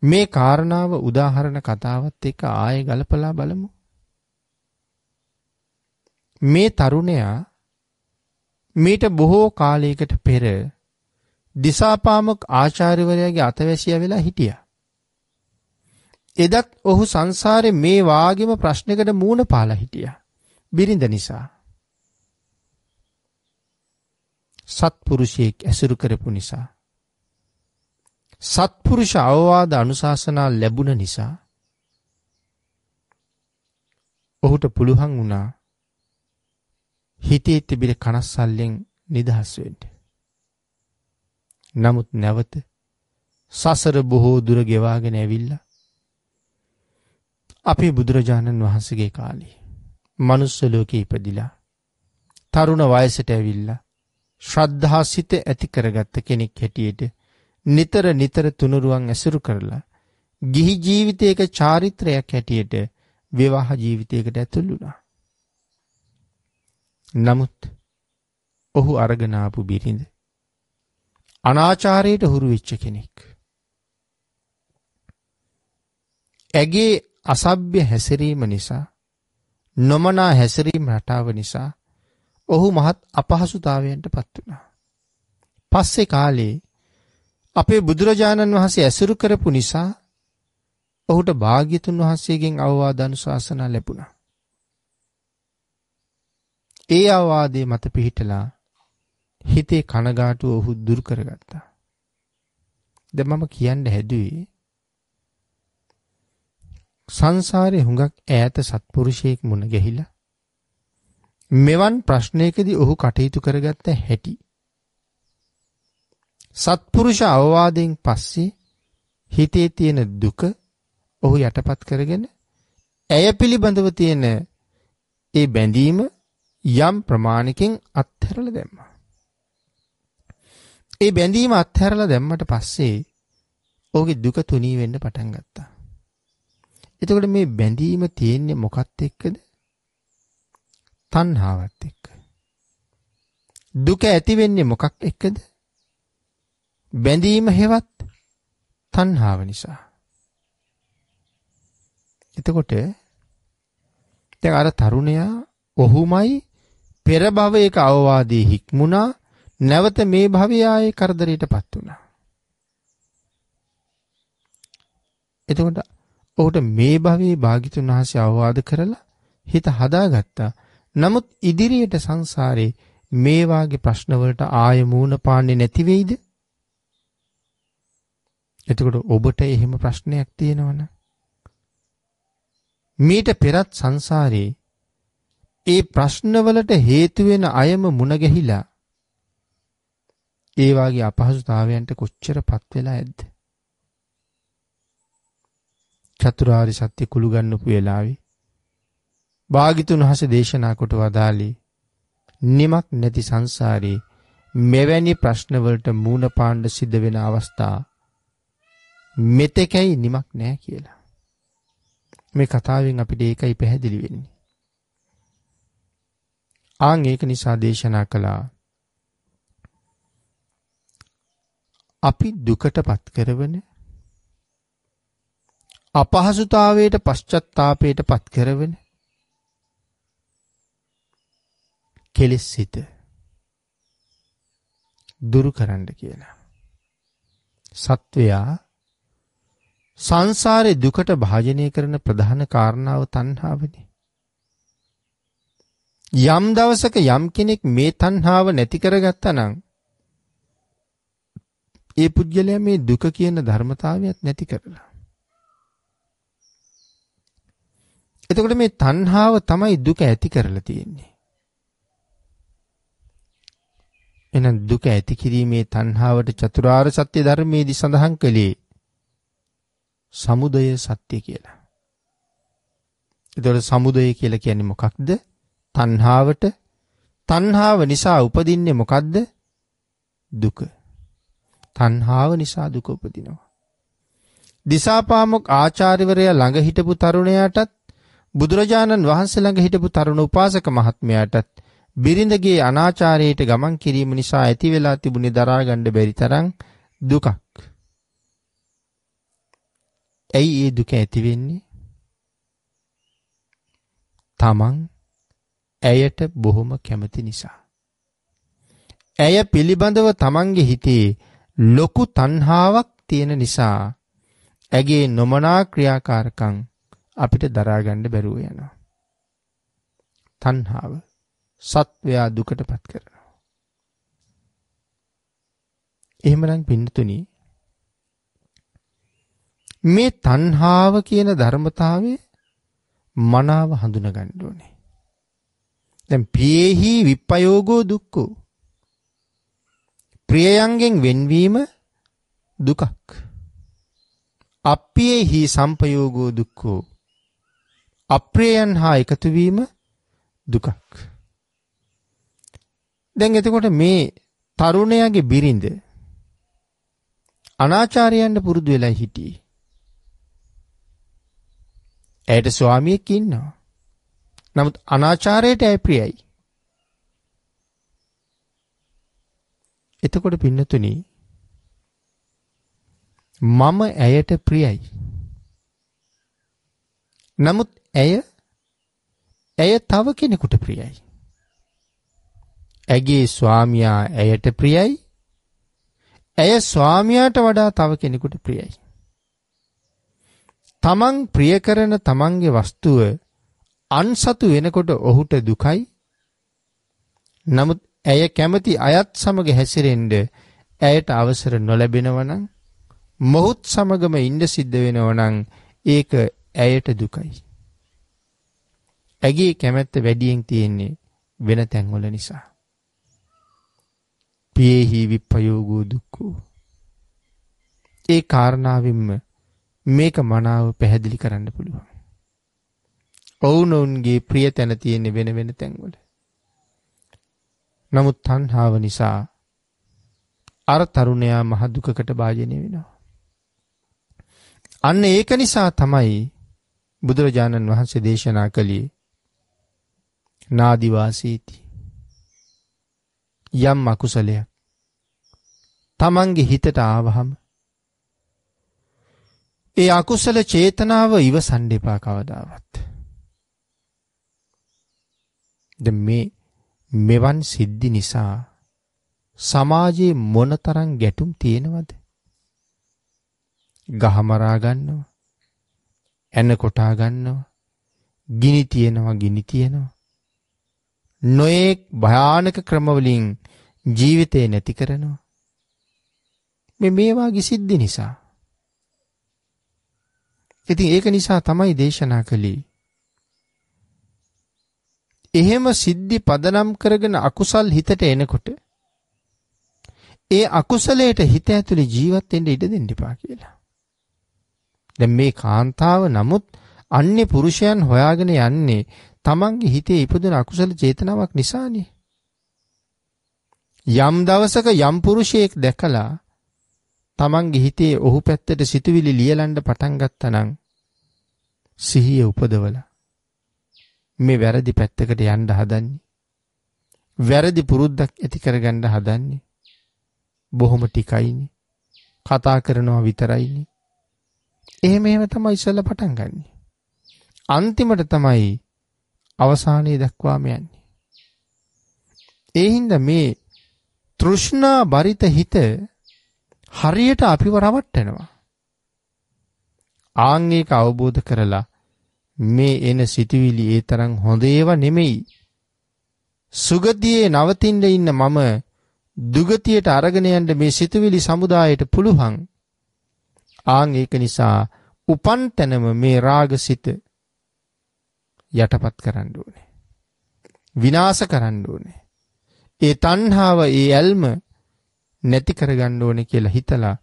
Speaker 1: මේ කාරණාව උදාහරණ කතාවත් එක්ක ආයෙ ගලපලා බලමු. මේ තරුණයා මීට බොහෝ කාලයකට පෙර දිසාපාමොක් ආචාර්යවරයාගේ අතවැසිය වෙලා හිටියා. එදත් ඔහු සංසාරේ මේ වාගේම ප්‍රශ්නයකට මූණ පාලා හිටියා. බිරිඳ නිසා. සත්පුරුෂයෙක් ඇසුරු කරපු නිසා. සත්පුරුෂ අවවාද අනුශාසනා ලැබුණ නිසා ඔහුට පුළුවන් වුණා හිතේ තිබිර කනස්සල්ලෙන් නිදහස් වෙන්න. නමුත් නැවත සසර බොහෝ දුර ගෙවාගෙන ඇවිල්ලා අපේ බුදුරජාණන් වහන්සේගේ කාලේ මනුස්ස ලෝකේ ඉපදිලා තරුණ වයසට ඇවිල්ලා ශ්‍රද්ධා සිත ඇති කරගත්ත කෙනෙක් හැටියට නිතර නිතර තුනුරුවන් ඇසුරු කරලා ගිහි ජීවිතයක චාරිත්‍රයක් හැටියට විවාහ ජීවිතයකට ඇතුළු වුණා. නමුත් ඔහු අරගෙන ආපු බිරිඳ අනාචාරයට හුරු වෙච්ච කෙනෙක්. ඇගේ අසභ්‍ය හැසිරීම නිසා නොමනා හැසිරීම රටාව නිසා ඔහු මහත් අපහසුතාවයන්ට පත් වුණා. පස්සේ කාලේ අපේ බුදුරජාණන් වහන්සේ ඇසුරු කරපු නිසා ඔහුට භාග්‍යතුන් වහන්සේගෙන් අවවාද අනුශාසනා ලැබුණා. ඒ අවවාදයේ මත පිහිටලා හිතේ කනගාටුව ඔහු දුරු කරගත්තා. දැන් මම කියන්න හැදුවේ සංසාරේ හුඟක් ඈත සත්පුරුෂයෙක් මුණ ගැහිලා මෙවන් ප්‍රශ්නයකදී ඔහු කටයුතු කරගත්ත හැටි සත්පුරුෂ අවවාදයෙන් පස්සේ හිතේ තියෙන දුක ඔහු යටපත් කරගෙන ඇය පිළිබඳව තියෙන ඒ බැඳීම යම් ප්‍රමාණකින් අත්හැරලා දැම්මා. ඒ බැඳීම අත්හැරලා දැම්මට පස්සේ ඔහුගේ දුක තුනී වෙන්න පටන් ගත්තා. එතකොට මේ බැඳීම තියෙන්නේ මොකත් එක්කද? තණ්හාවත් එක්ක. දුක ඇති වෙන්නේ මොකක් එක්කද? බැඳීම හෙවත් තණ්හාව නිසා. එතකොට දැන් අර තරුණයා ඔහුමයි පෙර භවයක අවවාදී හික්මුණා නැවත මේ භවය ආයේ කරදරයටපත් වුණා. එතකොට ඔහුට මේ භවයේ භාගිතුන් වහන්සේ අවවාද කරලා හිත හදාගත්තා. නමුත් ඉදිරියට සංසාරේ මේ වාගේ ප්‍රශ්න වලට ආය මූණ පාන්නේ නැති වෙයිද? එතකොට ඔබට එහෙම ප්‍රශ්නයක් තියෙනවනම් මීට පෙරත් සංසාරේ ඒ ප්‍රශ්නවලට හේතු වෙන අයම මුණ ගැහිලා ඒ වාගේ අපහසුතාවයන්ට කොච්චරපත් වෙලා ඇද්ද චතුරාර්ය සත්‍ය කුළු ගන්නපු වෙලාවේ භාගිතුන් වහන්සේ දේශනා කොට වදාළේ නිමක් නැති සංසාරේ මෙවැනි ප්‍රශ්නවලට මූණ පාණ්ඩ සිද්ධ වෙන අවස්ථා මෙතෙකයි නිමක් නැහැ කියලා. මේ කතාවෙන් අපිට ඒකයි පැහැදිලි වෙන්නේ. ආන් ඒක නිසා දේශනා කළා. අපි දුකටපත් කරවන අපහසුතාවයට පශ්චත්තාපයටපත් කරවන කෙලෙස් සිත දුරු කරන්න කියලා. සත්වයා සංසාරේ දුකට භාජනය කරන ප්‍රධාන කාරණාව තණ්හාවනේ. යම් දවසක යම් කෙනෙක් මේ තණ්හාව නැති කරගත්තා නම් ඒ පුද්ගලයා මේ දුක කියන ධර්මතාවයත් නැති කරලා. එතකොට මේ තණ්හාව තමයි දුක ඇති කරලා තියෙන්නේ. එහෙනම් දුක ඇති කිරීමේ තණ්හාවට චතුරාර්ය සත්‍ය ධර්මයේදී සඳහන් කළේ සමුදය සත්‍ය කියලා. එතකොට සමුදය කියලා කියන්නේ මොකක්ද? තණ්හාවට තණ්හාව නිසා උපදින්නේ මොකද්ද? දුක. තණ්හාව නිසා දුක උපදිනවා. දිසාපාමොක් ආචාර්යවරයා ළඟ හිටපු තරුණයාටත් බුදුරජාණන් වහන්සේ ළඟ හිටපු තරුණ උපාසක මහත්මයාටත් බිරිඳගේ අනාචාරයට ගමන් කිරීම නිසා ඇති වෙලා තිබුණේ දරා ගන්න බැරි තරම් දුකක්. ඇයි ඒ දුක ඇති වෙන්නේ? තමන් ඇයට බොහොම කැමති නිසා. ඇය පිළිබඳව තමන්ගේ හිතේ ලොකු තණ්හාවක් තියෙන නිසා ඇගේ නොමනා ක්‍රියාකාරකම් අපිට දරා ගන්න බැරුව යනවා. තණ්හාව සත්වයා දුකටපත් කරනවා. එහෙමනම් පින්නතුනි මේ තණ්හාව කියන ධර්මතාවයේ මනාව හඳුනගන්න ඕනේ. දැන් පීහි විපයෝගෝ දුක්ඛෝ. ප්‍රියයන්ගෙන් වෙන්වීම දුකක්. අප්පියේහි සම්පයෝගෝ දුක්ඛෝ. අප්‍රියයන් හා එකතු වීම දුකක්. දැන් එතකොට මේ තරුණයාගේ බිරිඳ අනාචාරයන්ට පුරුදු වෙලා හිටියේ. ඇයට ස්වාමියෙක් ඉන්නවා. නමුත් අනාචාරයට ඇය ප්‍රියයි. එතකොට පින්නතුනි මම ඇයට ප්‍රියයි. නමුත් ඇය ඇය තව කෙනෙකුට ප්‍රියයි. ඇගේ ස්වාමියා ඇයට ප්‍රියයි. ඇය ස්වාමියාට වඩා තව කෙනෙකුට ප්‍රියයි. තමන් ප්‍රිය කරන තමන්ගේ වස්තුව අන්සතු වෙනකොට ඔහුට දුකයි. නමුත් ඇය කැමති අයත් සමග හැසිරෙන්න ඇයට අවසර නොලැබෙනවනම් මොහුත් සමගම ඉන්න සිද්ධ වෙනවනම් ඒක ඇයට දුකයි. ඇගේ කැමැත්ත වැඩියෙන් තියෙන්නේ වෙන තැන්වල නිසා. පියේහි විප්පයෝගෝ දුක්ඛෝ. ඒ කාරණාවෙන්ම මේක මනාව පැහැදිලි කරන්න පුළුවන්. ඔවුනොවුන්ගේ ප්‍රිය තැන තියෙන්නේ වෙන වෙන තැන්වල. නමුත් තණ්හාව නිසා අර තරුණයා මහ දුකකට භාජනය වෙනවා. අන්න ඒක නිසා තමයි බුදුරජාණන් වහන්සේ දේශනා කළේ නාදිවාසීති යම් අකුසලයක් තමන්ගේ හිතට ආවහම ඒ අකුසල චේතනාව ඉවසන්න එපා කවදාවත්. ද මේ මෙවන් සිද්ධි නිසා සමාජයේ මොනතරම් ගැටුම් තියෙනවද? ගහමරා ගන්නවා. ඇන කොටා ගන්නවා. ගිනි තියනවා ගිනි තියනවා. නොඑක් භයානක ක්‍රමවලින් ජීවිතේ නැති කරනවා. මේ මේවාගේ සිද්ධි නිසා ඉතින් ඒක නිසා තමයි දේශනා කළේ. එහෙම සිද්ධි පදනම් කරගෙන අකුසල් හිතට එනකොට ඒ අකුසලයට හිත ඇතුලේ ජීවත් වෙන්න ඉඩ දෙන්න එපා කියලා. දැන් මේ කාන්තාව නමුත් අන්නේ පුරුෂයන් හොයාගෙන යන්නේ තමන්ගේ හිතේ ඉපදුන අකුසල චේතනාවක් නිසානේ. යම් දවසක යම් පුරුෂයෙක් දැකලා තමන්ගේ හිතේ ඔහු පැත්තට සිතුවිලි ලියලන්න පටන් ගත්තනම් සිහිය උපදවලා මේ වැරදි පැත්තකට යන්න හදන්නේ. වැරදි පුරුද්දක් ඇති කරගන්න හදන්නේ. බොහොම ටිකයිනේ. කතා කරනවා විතරයිනේ. එහෙම එහෙම තමයි ඉස්සෙල්ලා පටන් ගන්නෙ. අන්තිමට තමයි අවසානයේ දක්වාම යන්නේ. ඒ හින්දා මේ තෘෂ්ණා බරිත හිත හරියට අපිව රවට්ටනවා. ආන් ඒක අවබෝධ කරලා මේ එන සිතුවිලි ඒ තරම් හොඳ ඒවා නෙමෙයි. සුගතියේ නවතින්න ඉන්න මම දුගතියට අරගෙන යන්න මේ සිතුවිලි සමුදායට පුළුවන්. ආන් ඒක නිසා උපන් තැනම මේ රාගසිත යටපත් කරන්න ඕනේ. විනාශ කරන්න ඕනේ. ඒ තණ්හාව, ඒ ඇල්ම නැති කරගන්න ඕනේ කියලා හිතලා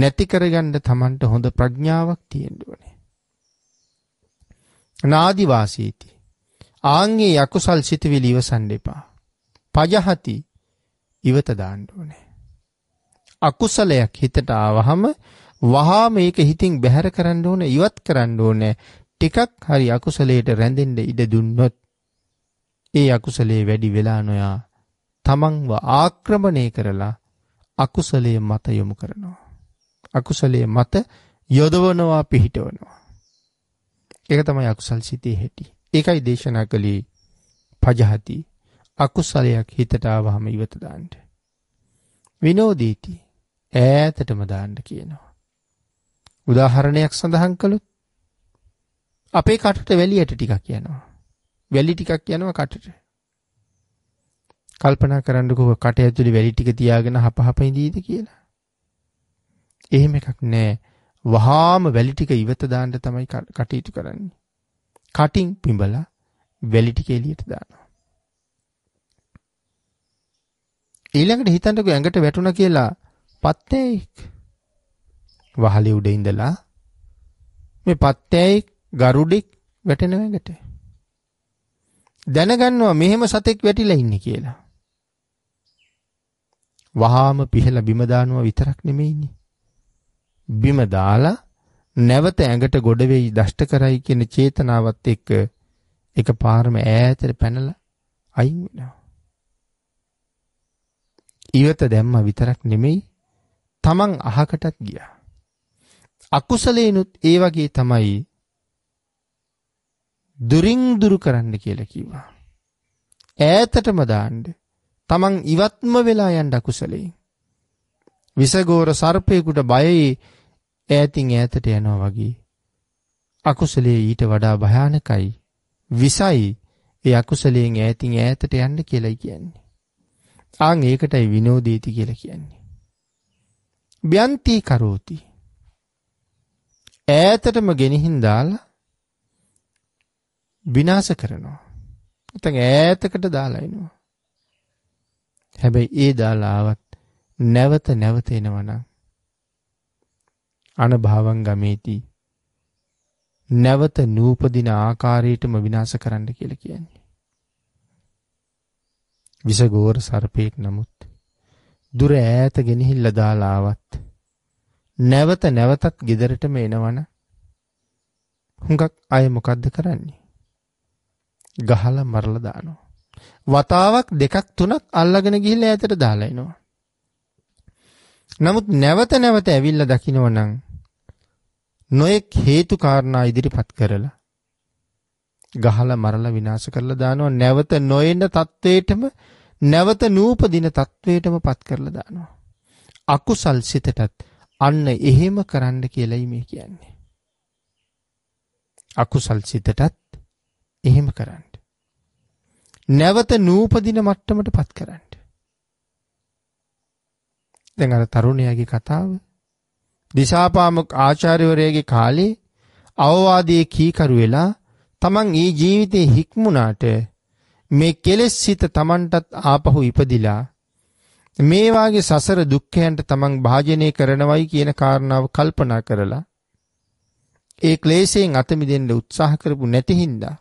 Speaker 1: නැති කරගන්න Tamanට හොඳ ප්‍රඥාවක් තියෙන්න ඕනේ. නාදි වාසීති. ආන්ගේ යකුසල් සිතවිලි ඉවසන්න එපා. පජහති ඉවත දාන්න ඕනේ. අකුසලයක් හිතට ආවහම වහා මේක හිතින් බැහැර කරන්න ඕනේ ඉවත් කරන්න ඕනේ ටිකක් හරි අකුසලයට රැඳෙන්න ඉඩ දුන්නොත් ඒ අකුසලේ වැඩි වෙලා නොයා තමන්ව ආක්‍රමණය කරලා අකුසලයේ මත යොමු කරනවා. අකුසලයේ මත යොදවනවා පිහිටවනවා. ඒක තමයි අකුසල් සිතේ හැටි. ඒකයි දේශනා කළේ පජහති අකුසලයක් හිතට ආවහම ඉවත දාන්න. විනෝදීති ඈතටම දාන්න කියනවා. උදාහරණයක් සඳහන් කළොත් අපේ කටට වැලියට ටිකක් යනවා. වැලි ටිකක් යනවා කටට. කල්පනා කරන්නකෝ කට ඇතුලේ වැලි ටික තියාගෙන හපහප ඉඳීද කියලා. එහෙම එකක් නෑ. වහාම වැලි ටික ඉවත දාන්න තමයි කටයුතු කරන්නේ. කටින් පිඹලා වැලි ටික එළියට දානවා. ඊළඟට හිතන්නකෝ ඇඟට වැටුණා කියලා පත්තේක් වහලේ උඩ ඉඳලා මේ පත්තේක් ගරුඩෙක් වැටෙන ඇඟට දැනගන්නවා මෙහෙම සතෙක් වැටිලා ඉන්නේ කියලා. වහාම පිහලා බිම දානවා විතරක් නෙමෙයිනේ. බිම දාලා නැවත ඇඟට ගොඩ වෙයි දෂ්ට කරයි කියන චේතනාවත් එක්ක එකපාරම ඈතට පැනලා අයින් වෙනවා. ඊවත දැම්ම විතරක් නෙමෙයි තමන් අහකටත් ගියා. අකුසලේනුත් ඒ වගේ තමයි දුරින් දුරු කරන්න කියලා කිව්වා. ඈතටම දාන්න තමන් ඉවත්ම වෙලා යන්න අකුසලයෙන්. විසගෝර සර්පයෙකුට බයයි ඈතින් ඈතට යනවා වගේ. අකුසලයේ ඊට වඩා භයානකයි. විසයි ඒ අකුසලයෙන් ඈතින් ඈතට යන්න කියලා කියන්නේ. ආන් ඒකටයි විනෝදේති කියලා කියන්නේ. බ්‍යන්ති කරෝති. ඈතටම ගෙනihin දාලා විනාශ කරනවා. නැත්නම් ඈතකට දාලා එනවා. හැබැයි ඒ දාලා ආවත් නැවත නැවත එනවනම් අනභවං ගමේති නැවත නූපදින ආකාරයටම විනාශ කරන්න කියලා කියන්නේ. විසගෝර සර්පේක් නමුත් දුර ඈත ගෙනහිල්ලා දාලා ආවත් නැවත නැවතත් ගෙදරටම එනවන හුඟක් අය මොකද්ද කරන්නේ? ගහලා මරලා දානවා. වතාවක් දෙකක් තුනක් අල්ලගෙන ගිහිල්ලා ඈතට දාලා එනවා. නමුත් නැවත නැවත ඇවිල්ලා දකින්නවනම් නොඑක් හේතු කාරණා ඉදිරිපත් කරලා ගහලා මරලා විනාශ කරලා දානවා නැවත නොඑන தത്വේටම නැවත නූපදින தത്വේටම පත් කරලා දානවා. අකුසල් සිතටත් අන්න එහෙම කරන්න කියලායි මේ කියන්නේ. අකුසල් සිතටත් එහෙම කරන්න. නැවත නූපදින මට්ටමටපත් කරන්න. දැන් අර තරුණයාගේ කතාව දිසාපාමක ආචාර්යවරයාගේ කාලේ අවවාදයේ කීකරු වෙලා තමන් ඒ ජීවිතේ හික්මුණාට මේ කෙලෙස් සිත තමන්ටත් ආපහු ඉපදිලා මේ වාගේ සසර දුක්ඛයන්ට තමන් භාජනය කරනවයි කියන කාරණාව කල්පනා කරලා ඒ ක්ලේශයෙන් අත මිදෙන්න උත්සාහ කරපු නැති හින්දා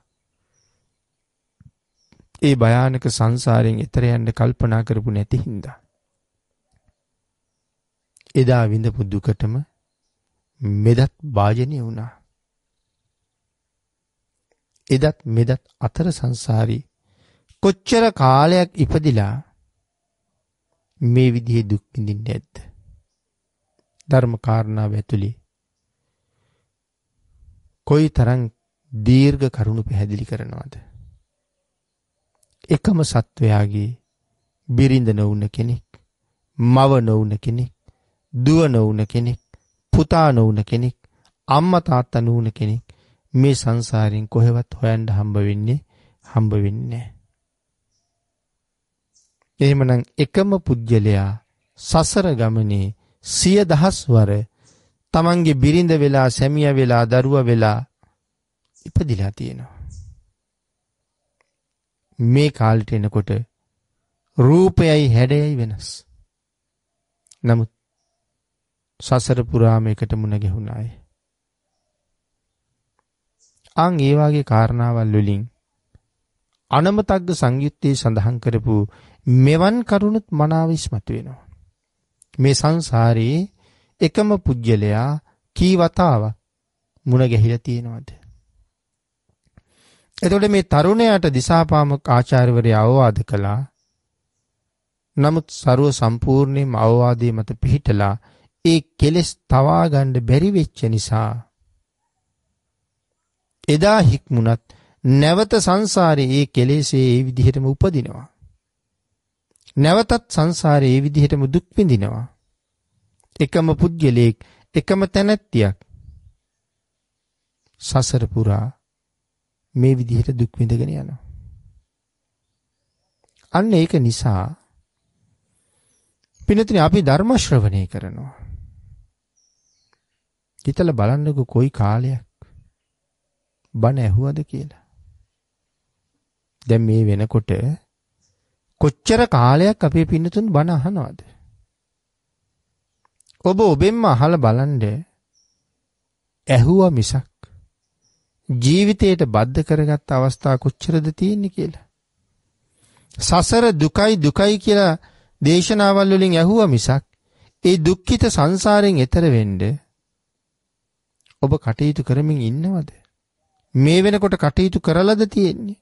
Speaker 1: ඒ භයානක සංසාරයෙන් එතර යන්න කල්පනා කරපු නැති හින්දා. එදා විඳපු දුකටම මෙදත් වාජනය වුණා. එදත් මෙදත් අතර සංසාරී කොච්චර කාලයක් ඉපදිලා මේ විදිහේ දුක් විඳින්නේ නැද්ද? ධර්ම කාරණාව ඇතුලේ කොයි තරම් දීර්ඝ කරුණු පැහැදිලි කරනවද? එකම සත්වයාගේ බිරිඳ නොවුන කෙනෙක් මව නොවුන කෙනෙක් දුව නොවුන කෙනෙක් පුතා නොවුන කෙනෙක් අම්මා තාත්තා නොවුන කෙනෙක් මේ සංසාරයෙන් කොහෙවත් හොයන්න හම්බ වෙන්නේ හම්බ වෙන්නේ එහෙමනම් එකම පුජ්‍යලයා සසර ගමනේ සිය දහස්වර තමන්ගේ බිරිඳ වෙලා සැමිය වෙලා දරුවා වෙලා ඉපදිලා තියෙනවා මේ කාලෙට එනකොට රූපයයි හැඩයයි වෙනස්. නමුත් සසර පුරාම එකට මුණ ගැහුණාය. අන් ඒ වාගේ කාරණාවල් වලින් අනමතග්ග සංයුත්තේ සඳහන් කරපු මෙවන් කරුණුත් මනාව ඉස්මතු වෙනවා. මේ සංසාරේ එකම පුජ්‍යලයා කී වතාවක් මුණ ගැහිලා තියෙනවද? එතකොට මේ තරුණයාට දිසාපාමොක් ආචාර්යවරයා අවවාද කළා. නමුත් ਸਰව සම්පූර්ණයෙන්ම අවවාදයේ මත පිහිටලා ඒ කෙලෙස් තවා ගන්න බැරි වෙච්ච නිසා එදා හික්මුණත් නැවත සංසාරේ ඒ කෙලෙසේ ඒ විදිහටම උපදිනවා. නැවතත් සංසාරේ ඒ විදිහටම දුක් විඳිනවා. එකම පුද්ගලයෙක් එකම තැනැත්තියක් සසර පුරා මේ විදිහට දුක් විඳගෙන යනවා. අන්න ඒක නිසා පිනතින අපි ධර්ම ශ්‍රවණය කරනවා. හිතලා බලන්නකෝ කොයි කාලයක් බණ ඇහුවද කියලා. දැන් මේ වෙනකොට කොච්චර කාලයක් අපේ පින්නතුන් බණ අහනවද? ඔබ ඔබෙන්ම අහලා බලන්න ඇහුවා මිසක් ජීවිතයට බද්ධ කරගත් අවස්ථා කොච්චරද තියෙන්නේ කියලා. සසර දුකයි දුකයි කියලා දේශනාවල් වලින් ඇහුවා මිසක් ඒ දුක්ඛිත සංසාරයෙන් එතර වෙන්න ඔබ කටයුතු කරමින් ඉන්නවද? මේ වෙනකොට කටයුතු කරලාද තියෙන්නේ?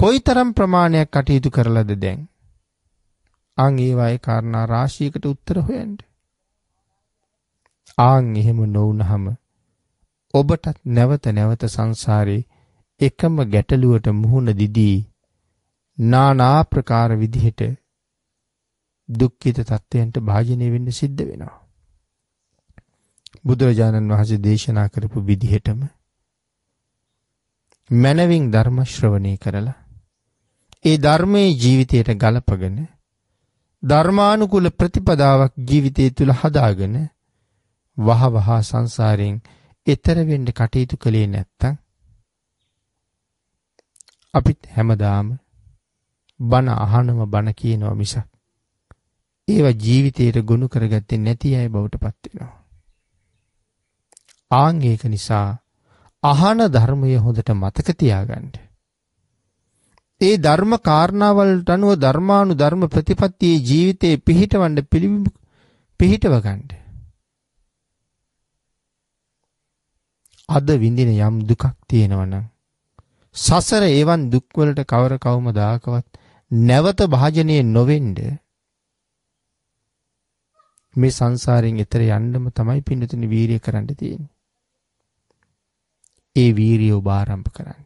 Speaker 1: කොයිතරම් ප්‍රමාණයක් කටයුතු කරලාද දැන්? ආන් ඒ වගේ කාරණා රාශියකට උත්තර හොයන්න. ආන් එහෙම නොවුනහම ඔබටත් නැවත නැවත සංසාරේ එකම ගැටලුවට මුහුණ දිදී නානා ප්‍රකාර විදිහට දුක්ඛිත තත්ත්වයන්ට භාජනය වෙන්න සිද්ධ වෙනවා. බුදුරජාණන් වහන්සේ දේශනා කරපු විදිහටම මනවින් ධර්ම ශ්‍රවණය කරලා ඒ ධර්මයේ ජීවිතයට ගලපගෙන ධර්මානුකූල ප්‍රතිපදාවක් ජීවිතය තුළ හදාගෙන වහවහා සංසාරයෙන් ඊතර වෙන්න කටයුතු කළේ නැත්තම් අපිත් හැමදාම බන අහනම බන කියනවා මිසක් ඒවා ජීවිතයට ගොනු කරගත්තේ නැති අය බවටපත් වෙනවා. ආන් ඒක නිසා අහන ධර්මය හොඳට මතක තියාගන්න. ඒ ධර්ම කාරණාවලට අනුව ධර්මානු ධර්ම ප්‍රතිපත්තියේ ජීවිතේ පිහිටවන්න පිළිවිඹු පිහිටව ගන්න. අද විඳින යම් දුකක් තියෙනවනම් සසර එවන් දුක් වලට කවර කවම දාකවත් නැවත භාජනයේ නොවෙන්න මේ සංසාරයෙන් එතර යන්නම තමයි පින්නතුනි වීරිය කරන්න තියෙන්නේ. ඒ වීරිය ඔබ ආරම්භ කරන්න.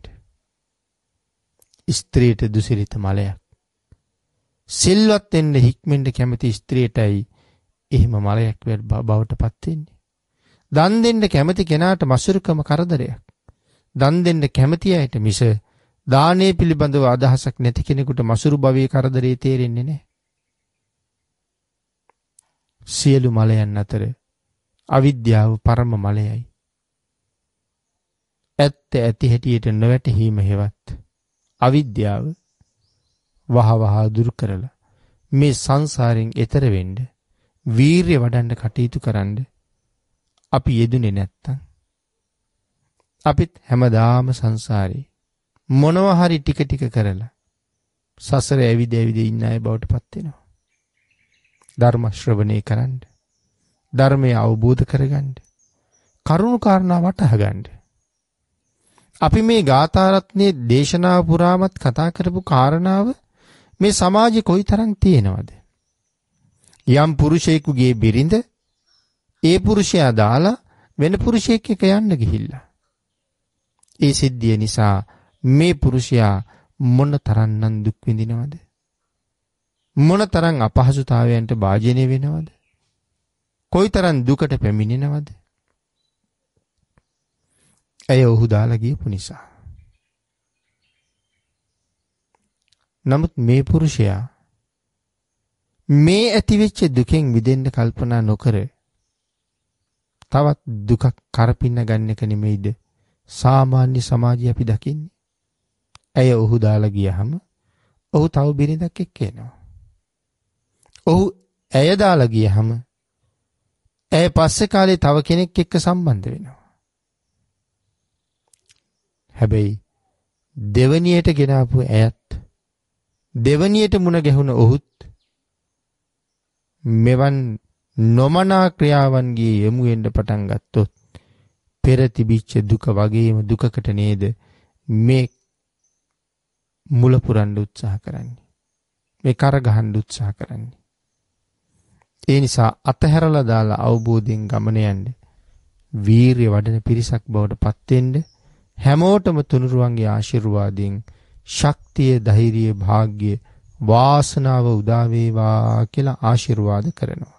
Speaker 1: ස්ත්‍රීට දුසිරිත මලයක්. සිල්වත් වෙන්න හික්මෙන්න කැමති ස්ත්‍රියටයි එහෙම මලයක් බවට පත් වෙන්නේ. දන් දෙන්න කැමති කෙනාට මසුරුකම කරදරයක්. දන් දෙන්න කැමති අයට මිස දානය පිළිබඳව අදහසක් නැති කෙනෙකුට මසුරු භවයේ කරදරේ තේරෙන්නේ නැහැ. සියලු මලයන් අතර අවිද්‍යාව පරම මලයයි. ඇත්ත ඇති හැටියට නොවැටහීම හෙවත් අවිද්‍යාව වහ වහ දුරු කරලා මේ සංසාරයෙන් එතර වෙන්න වීරිය වඩන්න කටයුතු කරන්නේ අපි යෙදුනේ නැත්තම් අපිත් හැමදාම සංසාරේ මොනවා හරි ටික ටික කරලා සසර ඇවිද ඇවිද ඉන්න අය බවට පත් වෙනවා. ධර්ම ශ්‍රවණය කරන්න. ධර්මය අවබෝධ කරගන්න. කරුණු කාරණා වටහා ගන්න. අපි මේ ගාථාරත්නයේ දේශනාව පුරාමත් කතා කරපු කාරණාව මේ සමාජේ කොයිතරම් තියෙනවද? යම් පුරුෂයෙකුගේ බිරිඳ ඒ පුරුෂයා දාලා වෙන පුරුෂයෙක් එක යන්න ගිහිල්ලා. ඒ සිද්ධිය නිසා මේ පුරුෂයා මොන තරම්නම් දුක් විඳිනවද? මොන තරම් අපහසුතාවයන්ට භාජනය වෙනවද? කොයි තරම් දුකට පැමිණෙනවද? ඇය ඔහු දාලා ගියපු නිසා. නමුත් මේ පුරුෂයා මේ ඇතිවෙච්ච දුකෙන් විදෙන්න කල්පනා නොකර තවත් දුකක් කරපින්න ගන්න එක නෙමෙයිද සාමාන්‍ය සමාජය අපි දකින්නේ. ඇය ඔහු දාලා ගියහම ඔහු තව බිරිඳක් එක්ක එනවා. ඔහු ඇය දාලා ගියහම ඇය පස්සේ කාලේ තව කෙනෙක් එක්ක සම්බන්ධ වෙනවා. හැබැයි දෙවනියට ගෙනාපු ඇයත් දෙවනියට මුණ ගැහුණ ඔහුත් මෙවන් නොමනා ක්‍රියාවන්ගේ යොමු වෙන්න පටන් ගත්තොත් පෙර තිබිච්ච දුක වගේම දුකකට නේද මේ මුල පුරන්න උත්සාහ කරන්නේ. මේ කර ගහන්න උත්සාහ කරන්නේ. ඒ නිසා අතහැරලා දාලා අවබෝධයෙන් ගමන යන්න වීරිය වඩන පිරිසක් බවට පත් වෙන්න හැමෝටම තුනුරුවන්ගේ ආශිර්වාදයෙන් ශක්තිය ධෛර්යය වාග්ය වාසනාව උදා වේවා කියලා ආශිර්වාද කරනවා